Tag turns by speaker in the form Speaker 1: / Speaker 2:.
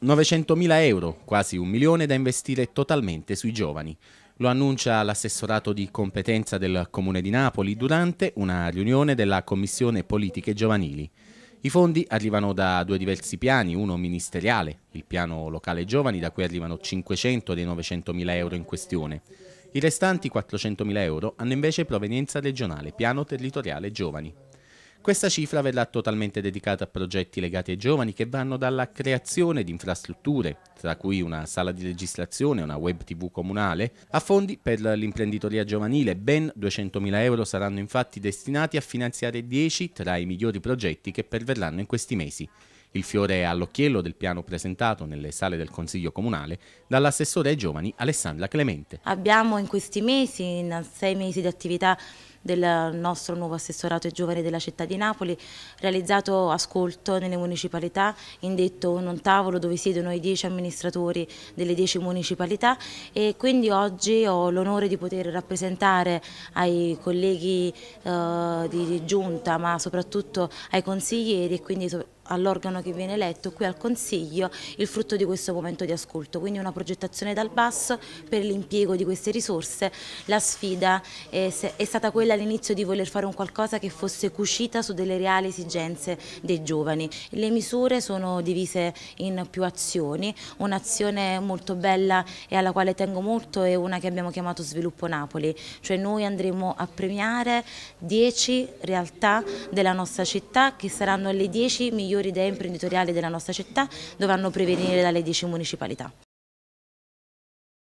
Speaker 1: 900.000 euro, quasi un milione da investire totalmente sui giovani. Lo annuncia l'assessorato di competenza del Comune di Napoli durante una riunione della Commissione Politiche Giovanili. I fondi arrivano da due diversi piani, uno ministeriale, il piano locale giovani, da cui arrivano 500 dei 900.000 euro in questione. I restanti 400.000 euro hanno invece provenienza regionale, piano territoriale giovani. Questa cifra verrà totalmente dedicata a progetti legati ai giovani che vanno dalla creazione di infrastrutture, tra cui una sala di registrazione e una web tv comunale, a fondi per l'imprenditoria giovanile. Ben 200.000 euro saranno infatti destinati a finanziare 10 tra i migliori progetti che perverranno in questi mesi. Il fiore all'occhiello del piano presentato nelle sale del Consiglio Comunale dall'assessore ai giovani Alessandra Clemente.
Speaker 2: Abbiamo in questi mesi, in sei mesi di attività del nostro nuovo assessorato ai giovani della città di Napoli, realizzato ascolto nelle municipalità, indetto un tavolo dove siedono i dieci amministratori delle dieci municipalità e quindi oggi ho l'onore di poter rappresentare ai colleghi eh, di, di giunta ma soprattutto ai consiglieri e quindi all'organo che viene eletto, qui al Consiglio, il frutto di questo momento di ascolto. Quindi una progettazione dal basso per l'impiego di queste risorse. La sfida è, è stata quella all'inizio di voler fare un qualcosa che fosse cucita su delle reali esigenze dei giovani. Le misure sono divise in più azioni, un'azione molto bella e alla quale tengo molto è una che abbiamo chiamato Sviluppo Napoli, cioè noi andremo a premiare 10 realtà della nostra città che saranno le 10 migliori migliori idee
Speaker 3: imprenditoriali della nostra città dovranno prevenire dalle 10 municipalità.